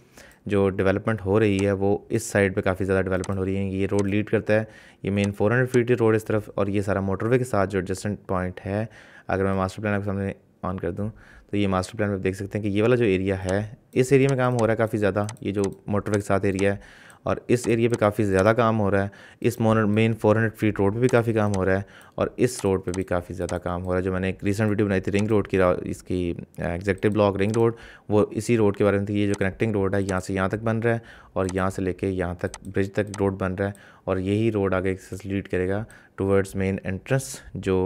जो डेवलपमेंट हो रही है वो इस साइड पे काफ़ी ज़्यादा डेवलपमेंट हो रही है ये रोड लीड करता है ये मेन 400 हंड्रेड फीट रोड इस तरफ और ये सारा मोटरवे के साथ जो एडजस्टेंट पॉइंट है अगर मैं मास्टर प्लान आपके सामने ऑन कर दूँ तो ये मास्टर प्लान में देख सकते हैं कि ये वाला जो एरिया है इस एरिया में काम हो रहा है काफ़ी ज़्यादा ये जो मोटरवे के साथ एरिया है और इस एरिया पे काफ़ी ज़्यादा काम हो रहा है इस मोन main four hundred feet road पे भी काफ़ी काम हो रहा है और इस रोड पे भी काफ़ी ज़्यादा काम हो रहा है जो मैंने एक रिसेंट वीडियो बनाई थी रिंग रोड की इसकी एग्जेक्टिव ब्लॉक रिंग रोड वो इसी रोड के बारे में थी ये जो कनेक्टिंग रोड है यहाँ से यहाँ तक बन रहा है और यहाँ से लेके यहाँ तक ब्रिज तक रोड बन रहा है और यही रोड आगे लीड करेगा टूवर्ड्स मेन एंट्रेंस जो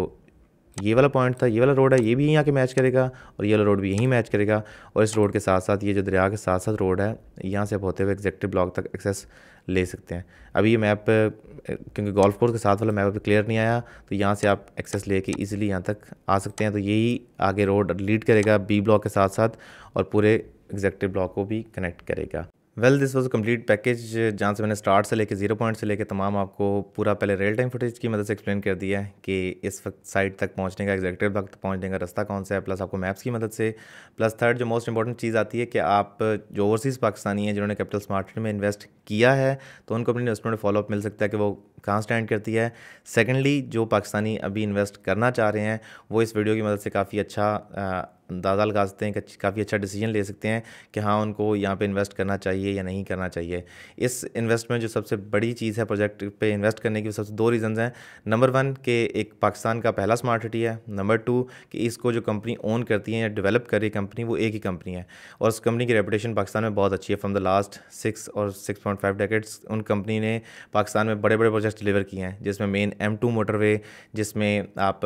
ये वाला पॉइंट था ये वाला रोड है ये भी यहीं आके मैच करेगा और ये वाला रोड भी यहीं मैच करेगा और इस रोड के साथ साथ ये जो दरिया के साथ साथ रोड है यहाँ से आप होते हुए एग्जैक्टिव ब्लॉक तक एक्सेस ले सकते हैं अभी ये मैप क्योंकि गोल्फ कोर्स के साथ वाला मैप अभी क्लियर नहीं आया तो यहाँ से आप एक्सेस लेके इजीली यहाँ तक आ सकते हैं तो यही आगे रोड लीड करेगा बी ब्लॉक के साथ साथ और पूरे एग्जैक्टिव ब्लॉक को भी कनेक्ट करेगा well this was complete package जहाँ से मैंने स्टार्ट से लेके ज़ीरो पॉइंट से लेके तमाम आपको पूरा पहले रियल टाइम फुटेज की मदद से एक्सप्लेन कर दिया है कि इस वक्त साइट तक पहुँचने का एग्जैक्टिव वक्त पहुँचने का रास्ता कौन सा है प्लस आपको मैप्स की मदद से प्लस थर्ड जो मोस्ट इंपॉर्टेंट चीज़ आती है कि आप जो ओवरसीज़ पाकिस्तानी हैं जिन्होंने कैपिटल मार्केट में इन्वेस्ट किया है तो उनको अपने इन्वेस्टमेंट फॉलोअप मिल सकता है कि वो कहाँ स्टैंड करती है सेकेंडली जो पाकिस्तानी अभी इन्वेस्ट करना चाह रहे हैं वो इस वीडियो की मदद से काफ़ी अच्छा अंदाज़ा लगा सकते हैं काफ़ी अच्छा डिसीजन ले सकते हैं कि हाँ उनको यहाँ पे इन्वेस्ट करना चाहिए या नहीं करना चाहिए इस इन्वेस्टमेंट जो सबसे बड़ी चीज़ है प्रोजेक्ट पे इन्वेस्ट करने की सबसे दो रीज़न्स हैं नंबर वन कि एक पाकिस्तान का पहला स्मार्ट सिटी है नंबर टू कि इसको जो कंपनी ओन करती है या डेवलप कर रही कंपनी वो एक ही कंपनी है और उस कंपनी की रेपुटेशन पाकिस्तान में बहुत अच्छी है फ्रॉम द लास्ट सिक्स और सिक्स पॉइंट फाइव डेकेट्स उन कंपनी ने पाकिस्तान में बड़े बड़े प्रोजेक्ट्स डिलीवर किए हैं जिसमें मेन एम टू मोटरवे जिसमें आप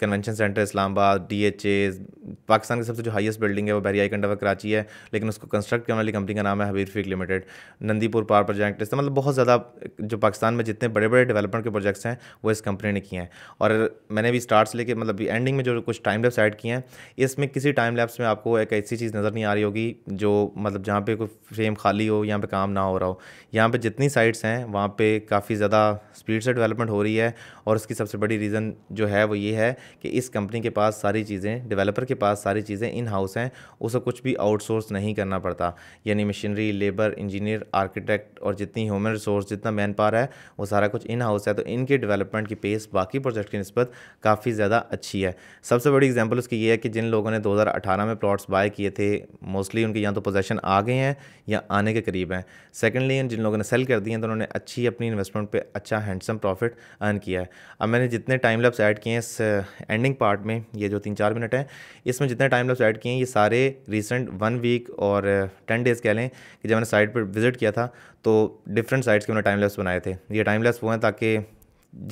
convention centre Islamabad D H A Pakistan की सबसे जो हाईएस्ट बिल्डिंग है वो बहरियाई कंडा कराची है लेकिन उसको कंस्ट्रक्ट करने वाली कंपनी का नाम है हबीर फीक लिमिटेड नंदीपुर पावर प्रोजेक्ट इस मतलब बहुत ज़्यादा जो पाकिस्तान में जितने बड़े बड़े डेवलपमेंट के प्रोजेक्ट्स हैं वो इस कंपनी ने किए हैं और मैंने भी स्टार्ट से लेकर मतलब एंडिंग में जो कुछ टाइम लैप्स एड किए हैं इसमें किसी टाइम लैब्स में आपको एक ऐसी चीज़ नज़र नहीं आ रही होगी जो मतलब जहाँ पे कोई फ्रेम खाली हो यहाँ पे काम ना हो रहा हो यहाँ पे जितनी साइट्स हैं वहाँ पे काफ़ी ज़्यादा स्पीड से डेवलपमेंट हो रही है और उसकी सबसे बड़ी रीज़न जो है वो ये है कि इस कंपनी के पास सारी चीज़ें डेवलपर के पास सारी चीज़ें इन हाउस हैं उसे कुछ भी आउटसोर्स नहीं करना पड़ता यानी मशीनरी लेबर इंजीनियर आर्किटेक्ट और जितनी ह्यूमन रिसोर्स जितना मैन पावर है वो सारा कुछ इन हाउस है तो इनके डेवलपमेंट की पेस बाकी प्रोजेक्ट की नस्बत काफ़ी ज़्यादा अच्छी है सबसे बड़ी एग्जाम्पल उसकी ये है कि जिन लोगों ने दो में प्लाट्स बाय किए थे मोस्टली उनके यहाँ तो पोजेशन आ गए हैं या आने के करीब हैं सेकेंडली जिन लोगों ने सेल कर दिए हैं तो उन्होंने अच्छी अपनी इन्वेस्टमेंट पर अच्छा हैंडसम प्रॉफिट अर्न किया है अब मैंने जितने टाइम लैप्स ऐड किए हैं इस एंडिंग uh, पार्ट में ये जो तीन चार मिनट हैं इसमें जितने टाइम लैप्स ऐड किए हैं ये सारे रिसेंट वन वीक और टेन uh, डेज़ कह लें कि जब मैंने साइट पर विज़िट किया था तो डिफरेंट साइट्स के मैंने टाइम लैप्स बनाए थे ये टाइम लैप्स हुए हैं ताकि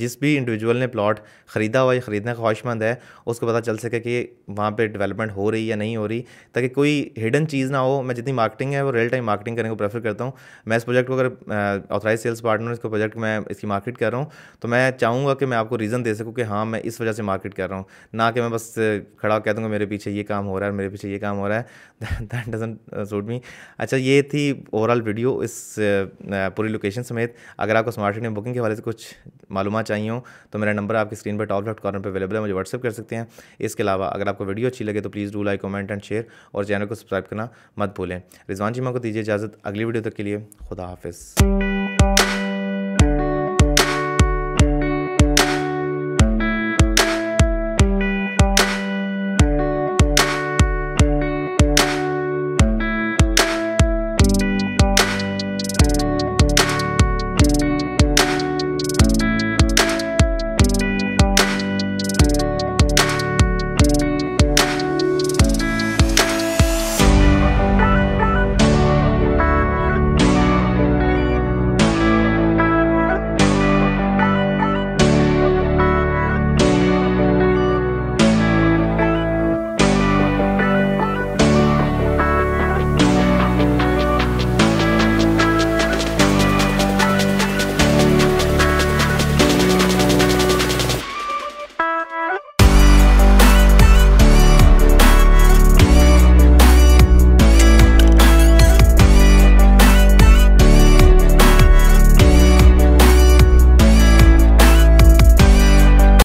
जिस भी इंडिविजुअल ने प्लॉट ख़रीदा हुआ या ख़रीदने का ख्वाहिशमंद है उसको पता चल सके कि वहाँ पे डेवलपमेंट हो रही या नहीं हो रही ताकि कोई हिडन चीज़ ना हो मैं जितनी मार्केटिंग है वो रियल टाइम मार्केटिंग करने को प्रेफर करता हूँ मैं इस प्रोजेक्ट को अगर ऑथराइज सेल्स पार्टनर इसको प्रोजेक्ट मैं इसकी मार्केट कर रहा हूँ तो मैं चाहूँगा कि मैं आपको रीज़न दे सकूँ कि हाँ मैं इस वजह से मार्केट कर रहा हूँ ना कि मैं बस खड़ा कह दूँगा मेरे पीछे ये काम हो रहा है मेरे पीछे ये काम हो रहा है दैट डजेंट सूट मी अच्छा ये थी ओवरऑल वीडियो इस पूरी लोकेशन समेत अगर आपको स्मार्ट सिटी बुकिंग के हवाले से कुछ मालूम डिप्लोमा चाहिए हो तो मेरा नंबर आपकी स्क्रीन पर टॉप लेफ्ट कॉर्नर पर अवेलेबल है मुझे व्हाट्सअप कर सकते हैं इसके अलावा अगर आपको वीडियो अच्छी लगे तो please do like comment and share और चैनल को सब्सक्राइब करना मत भूलें रिजवान चीमा को दीजिए इजाज़त अगली वीडियो तक के लिए खुदा हाफिज़